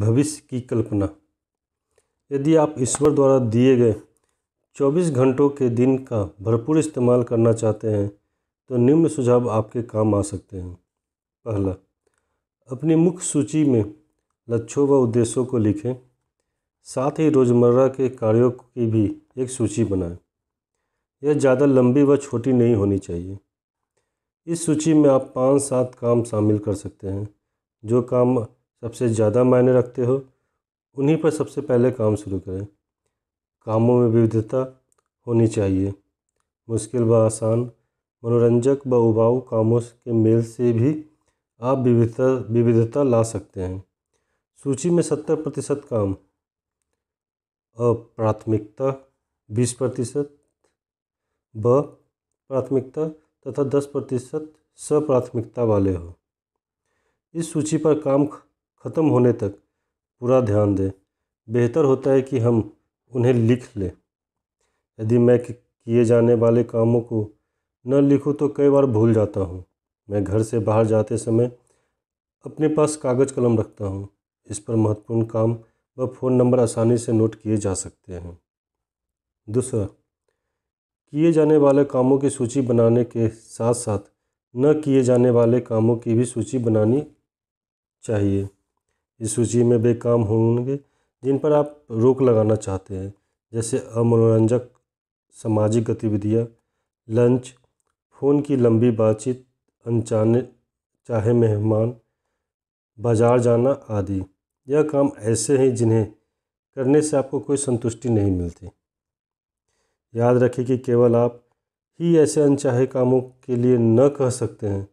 भविष्य की कल्पना यदि आप ईश्वर द्वारा दिए गए 24 घंटों के दिन का भरपूर इस्तेमाल करना चाहते हैं तो निम्न सुझाव आपके काम आ सकते हैं पहला अपनी मुख्य सूची में लक्ष्यों व उद्देश्यों को लिखें साथ ही रोज़मर्रा के कार्यों की भी एक सूची बनाएं यह ज़्यादा लंबी व छोटी नहीं होनी चाहिए इस सूची में आप पाँच सात काम शामिल कर सकते हैं जो काम सबसे ज़्यादा मायने रखते हो उन्हीं पर सबसे पहले काम शुरू करें कामों में विविधता होनी चाहिए मुश्किल व आसान मनोरंजक व उबाऊ कामों के मेल से भी आप विविधता विविधता ला सकते हैं सूची में सत्तर प्रतिशत काम अप्राथमिकता बीस प्रतिशत ब प्राथमिकता तथा दस प्रतिशत सप्राथमिकता वाले हो इस सूची पर काम ख़त्म होने तक पूरा ध्यान दें बेहतर होता है कि हम उन्हें लिख लें यदि मैं किए जाने वाले कामों को न लिखूं तो कई बार भूल जाता हूँ मैं घर से बाहर जाते समय अपने पास कागज़ कलम रखता हूँ इस पर महत्वपूर्ण काम व फ़ोन नंबर आसानी से नोट किए जा सकते हैं दूसरा किए जाने वाले कामों की सूची बनाने के साथ साथ न किए जाने वाले कामों की भी सूची बनानी चाहिए इस सूची में वे काम होंगे जिन पर आप रोक लगाना चाहते हैं जैसे अमनोरंजक सामाजिक गतिविधियाँ लंच फ़ोन की लंबी बातचीत अनचाने चाहे मेहमान बाज़ार जाना आदि यह काम ऐसे हैं जिन्हें करने से आपको कोई संतुष्टि नहीं मिलती याद रखें कि केवल आप ही ऐसे अनचाहे कामों के लिए न कह सकते हैं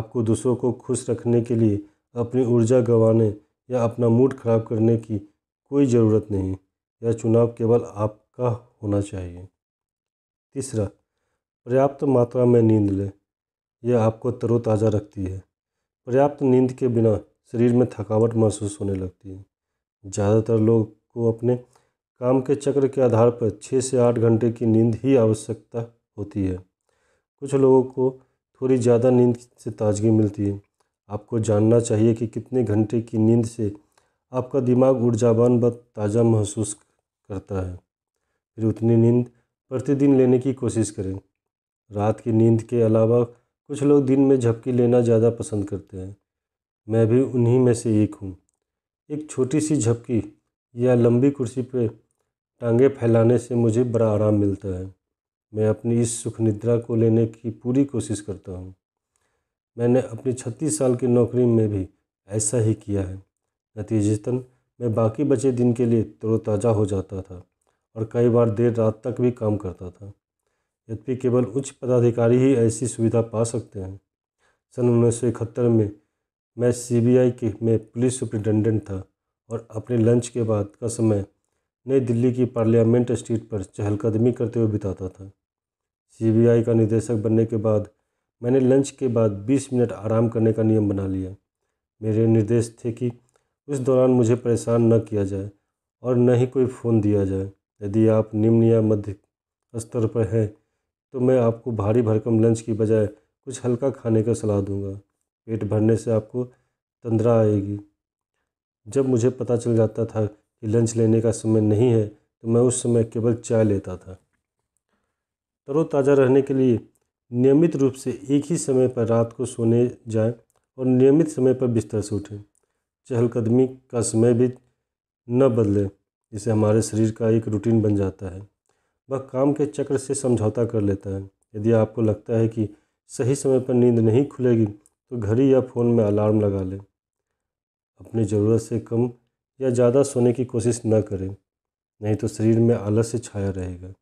आपको दूसरों को खुश रखने के लिए अपनी ऊर्जा गंवाने या अपना मूड ख़राब करने की कोई ज़रूरत नहीं यह चुनाव केवल आपका होना चाहिए तीसरा पर्याप्त मात्रा में नींद लें यह आपको तरोताज़ा रखती है पर्याप्त नींद के बिना शरीर में थकावट महसूस होने लगती है ज़्यादातर लोग को अपने काम के चक्र के आधार पर छः से आठ घंटे की नींद ही आवश्यकता होती है कुछ लोगों को थोड़ी ज़्यादा नींद से ताजगी मिलती है आपको जानना चाहिए कि कितने घंटे की नींद से आपका दिमाग ऊर्जावान व ताज़ा महसूस करता है फिर उतनी नींद प्रतिदिन लेने की कोशिश करें रात की नींद के अलावा कुछ लोग दिन में झपकी लेना ज़्यादा पसंद करते हैं मैं भी उन्हीं में से एक हूँ एक छोटी सी झपकी या लंबी कुर्सी पर टांगे फैलाने से मुझे बड़ा आराम मिलता है मैं अपनी इस सुख निद्रा को लेने की पूरी कोशिश करता हूँ मैंने अपनी छत्तीस साल की नौकरी में भी ऐसा ही किया है नतीजतन मैं बाकी बचे दिन के लिए तरोताज़ा हो जाता था और कई बार देर रात तक भी काम करता था यद्यपि केवल उच्च पदाधिकारी ही ऐसी सुविधा पा सकते हैं सन उन्नीस में मैं सीबीआई के में पुलिस सुप्रिंटेंडेंट था और अपने लंच के बाद का समय नई दिल्ली की पार्लियामेंट स्ट्रीट पर चहलकदमी करते हुए बिताता था सीबीआई का निदेशक बनने के बाद मैंने लंच के बाद 20 मिनट आराम करने का नियम बना लिया मेरे निर्देश थे कि उस दौरान मुझे परेशान न किया जाए और न ही कोई फ़ोन दिया जाए यदि आप निम्न या मध्य स्तर पर हैं तो मैं आपको भारी भरकम लंच की बजाय कुछ हल्का खाने का सलाह दूंगा पेट भरने से आपको तंद्रा आएगी जब मुझे पता चल जाता था कि लंच लेने का समय नहीं है तो मैं उस समय केवल चाय लेता था तरोताज़ा रहने के लिए नियमित रूप से एक ही समय पर रात को सोने जाएं और नियमित समय पर बिस्तर से उठें चहलकदमी का समय भी न बदलें इसे हमारे शरीर का एक रूटीन बन जाता है वह काम के चक्र से समझौता कर लेता है यदि आपको लगता है कि सही समय पर नींद नहीं खुलेगी तो घड़ी या फ़ोन में अलार्म लगा लें अपनी ज़रूरत से कम या ज़्यादा सोने की कोशिश न करें नहीं तो शरीर में आलस्य छाया रहेगा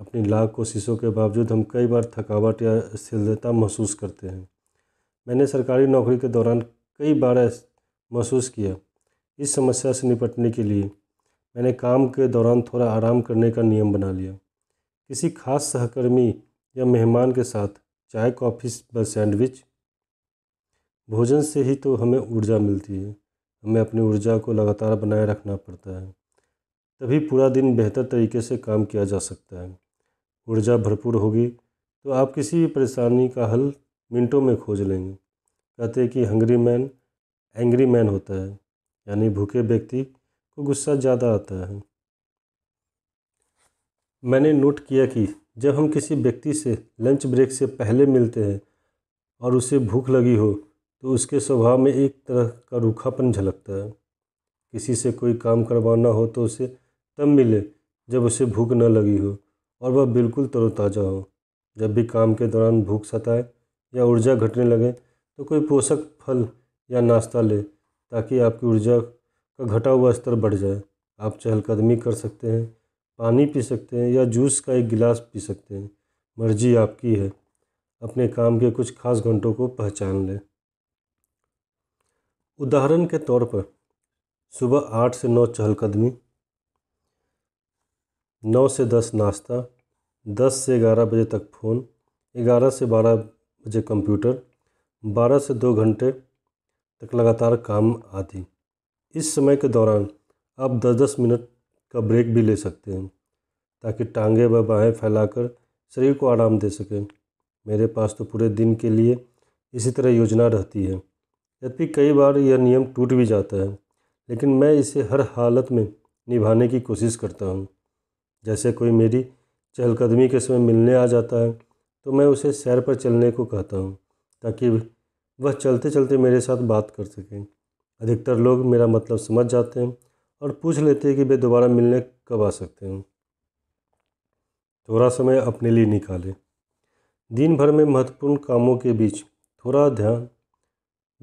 अपनी लाख कोशिशों के बावजूद हम कई बार थकावट या स्थिरता महसूस करते हैं मैंने सरकारी नौकरी के दौरान कई बार महसूस किया इस समस्या से निपटने के लिए मैंने काम के दौरान थोड़ा आराम करने का नियम बना लिया किसी खास सहकर्मी या मेहमान के साथ चाय कॉफ़ी व सैंडविच भोजन से ही तो हमें ऊर्जा मिलती है हमें अपनी ऊर्जा को लगातार बनाए रखना पड़ता है तभी पूरा दिन बेहतर तरीके से काम किया जा सकता है ऊर्जा भरपूर होगी तो आप किसी भी परेशानी का हल मिनटों में खोज लेंगे कहते हैं कि हंगरी मैन एंग्री मैन होता है यानी भूखे व्यक्ति को गुस्सा ज़्यादा आता है मैंने नोट किया कि जब हम किसी व्यक्ति से लंच ब्रेक से पहले मिलते हैं और उसे भूख लगी हो तो उसके स्वभाव में एक तरह का रूखापन झलकता है किसी से कोई काम करवाना हो तो उसे तब मिले जब उसे भूख न लगी हो और वह बिल्कुल तरोताज़ा हो जब भी काम के दौरान भूख सताए या ऊर्जा घटने लगे तो कोई पोषक फल या नाश्ता ले ताकि आपकी ऊर्जा का घटा हुआ स्तर बढ़ जाए आप चहलकदमी कर सकते हैं पानी पी सकते हैं या जूस का एक गिलास पी सकते हैं मर्जी आपकी है अपने काम के कुछ खास घंटों को पहचान लें उदाहरण के तौर पर सुबह आठ से नौ चहलकदमी नौ से दस नाश्ता दस से ग्यारह बजे तक फ़ोन ग्यारह से बारह बजे कंप्यूटर बारह से दो घंटे तक लगातार काम आदि इस समय के दौरान आप दस दस मिनट का ब्रेक भी ले सकते हैं ताकि टांगे व बाहें फैलाकर शरीर को आराम दे सकें मेरे पास तो पूरे दिन के लिए इसी तरह योजना रहती है यद्यपि कई बार यह नियम टूट भी जाता है लेकिन मैं इसे हर हालत में निभाने की कोशिश करता हूँ जैसे कोई मेरी चहलकदमी के समय मिलने आ जाता है तो मैं उसे सैर पर चलने को कहता हूँ ताकि वह चलते चलते मेरे साथ बात कर सकें अधिकतर लोग मेरा मतलब समझ जाते हैं और पूछ लेते हैं कि वे दोबारा मिलने कब आ सकते हैं थोड़ा समय अपने लिए निकालें दिन भर में महत्वपूर्ण कामों के बीच थोड़ा ध्यान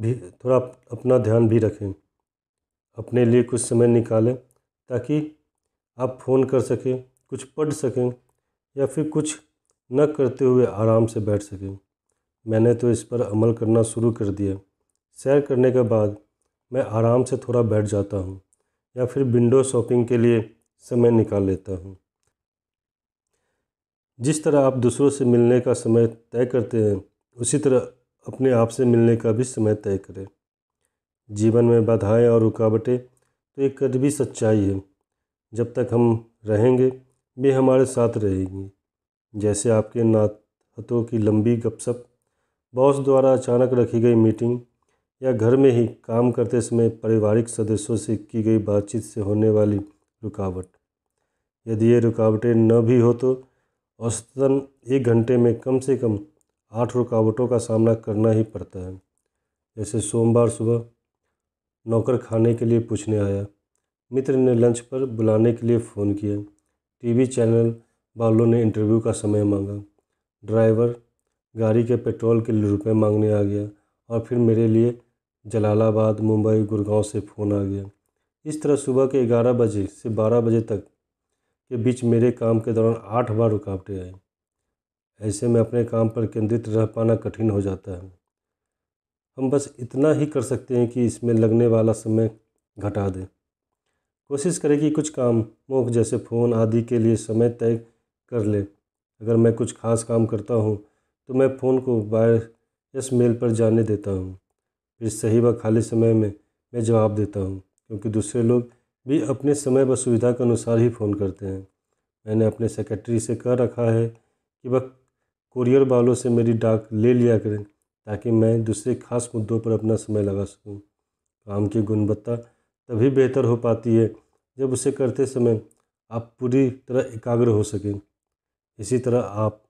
भी थोड़ा अपना ध्यान भी रखें अपने लिए कुछ समय निकालें ताकि आप फ़ोन कर सकें कुछ पढ़ सकें या फिर कुछ न करते हुए आराम से बैठ सकें मैंने तो इस पर अमल करना शुरू कर दिया सैर करने के बाद मैं आराम से थोड़ा बैठ जाता हूँ या फिर विंडो शॉपिंग के लिए समय निकाल लेता हूँ जिस तरह आप दूसरों से मिलने का समय तय करते हैं उसी तरह अपने आप से मिलने का भी समय तय करें जीवन में बाधाएं और रुकावटें तो एक कड़वी सच्चाई है जब तक हम रहेंगे वे हमारे साथ रहेंगी जैसे आपके नातों की लंबी गपशप बॉस द्वारा अचानक रखी गई मीटिंग या घर में ही काम करते समय पारिवारिक सदस्यों से की गई बातचीत से होने वाली रुकावट यदि ये रुकावटें न भी हो तो औसतन एक घंटे में कम से कम आठ रुकावटों का सामना करना ही पड़ता है जैसे सोमवार सुबह नौकर खाने के लिए पूछने आया मित्र ने लंच पर बुलाने के लिए फ़ोन किया टीवी चैनल वालों ने इंटरव्यू का समय मांगा ड्राइवर गाड़ी के पेट्रोल के लिए रुपये मांगने आ गया और फिर मेरे लिए जलालाबाद मुंबई गुड़गांव से फ़ोन आ गया इस तरह सुबह के ग्यारह बजे से बारह बजे तक के बीच मेरे काम के दौरान आठ बार रुकावटें आई ऐसे में अपने काम पर केंद्रित रह पाना कठिन हो जाता है हम बस इतना ही कर सकते हैं कि इसमें लगने वाला समय घटा दें कोशिश करें कि कुछ काम मोख जैसे फ़ोन आदि के लिए समय तय कर ले अगर मैं कुछ खास काम करता हूँ तो मैं फ़ोन को वायरलेस मेल पर जाने देता हूँ फिर सही व खाली समय में मैं जवाब देता हूँ क्योंकि दूसरे लोग भी अपने समय व सुविधा के अनुसार ही फ़ोन करते हैं मैंने अपने सेक्रेटरी से कह रखा है कि वह कुरियर वालों से मेरी डाक ले लिया करें ताकि मैं दूसरे खास मुद्दों पर अपना समय लगा सकूं। काम की गुणवत्ता तभी बेहतर हो पाती है जब उसे करते समय आप पूरी तरह एकाग्र हो सकें इसी तरह आप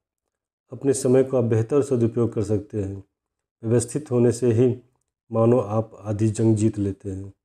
अपने समय का बेहतर सदुपयोग कर सकते हैं व्यवस्थित होने से ही मानो आप आधी जंग जीत लेते हैं